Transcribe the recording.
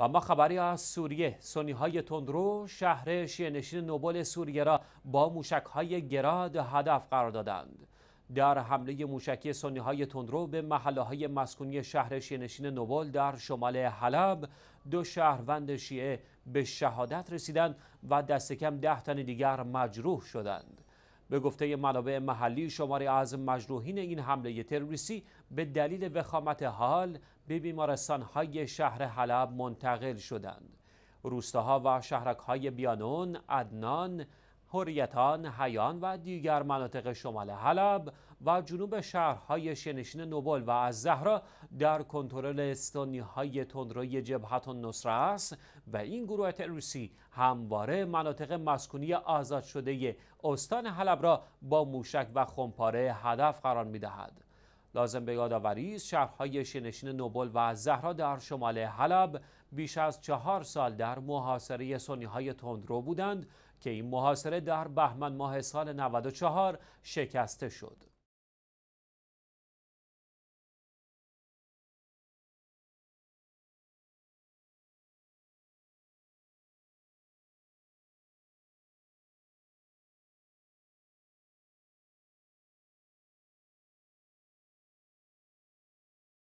و ما خبری از سوریه سنی های تندرو شهر نشین نوبل سوریه را با موشک های گراد هدف قرار دادند در حمله موشکی سنی های تندرو به محله های مسکونی شهر نشین نوبل در شمال حلب دو شهروند شیعه به شهادت رسیدند و دست کم ده تن دیگر مجروح شدند به گفته منابع محلی شماری از مجروحین این حمله تروریستی به دلیل وخامت حال به بیمارستانهای شهر حلب منتقل شدند. روستاها و شهرکهای بیانون، عدنان، هوریتان، حیان و دیگر مناطق شمال حلب و جنوب شهرهای شنشین نوبل و از زهرا در کنترل استانی های تندروی جبهت و نصره است و این گروه تروریستی همواره مناطق مسکونی آزاد شده استان حلب را با موشک و خمپاره هدف قرار می دهد. لازم به یادآوری است شهرهای شنشین نوبل و زهرا در شمال حلب بیش از چهار سال در محاصره سنیهای تندرو بودند که این محاصره در بهمن ماه سال 94 شکسته شد